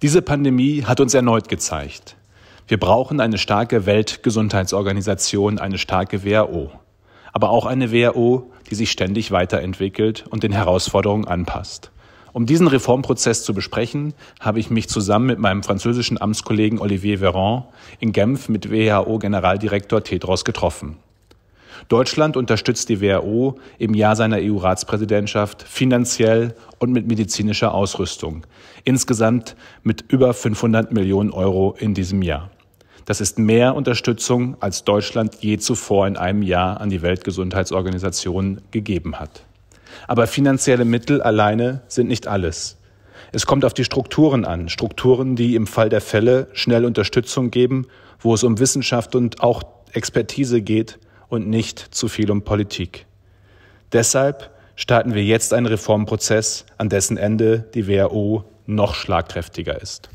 Diese Pandemie hat uns erneut gezeigt, wir brauchen eine starke Weltgesundheitsorganisation, eine starke WHO, aber auch eine WHO, die sich ständig weiterentwickelt und den Herausforderungen anpasst. Um diesen Reformprozess zu besprechen, habe ich mich zusammen mit meinem französischen Amtskollegen Olivier Véran in Genf mit WHO-Generaldirektor Tedros getroffen. Deutschland unterstützt die WHO im Jahr seiner EU-Ratspräsidentschaft finanziell und mit medizinischer Ausrüstung. Insgesamt mit über 500 Millionen Euro in diesem Jahr. Das ist mehr Unterstützung, als Deutschland je zuvor in einem Jahr an die Weltgesundheitsorganisation gegeben hat. Aber finanzielle Mittel alleine sind nicht alles. Es kommt auf die Strukturen an, Strukturen, die im Fall der Fälle schnell Unterstützung geben, wo es um Wissenschaft und auch Expertise geht und nicht zu viel um Politik. Deshalb starten wir jetzt einen Reformprozess, an dessen Ende die WHO noch schlagkräftiger ist.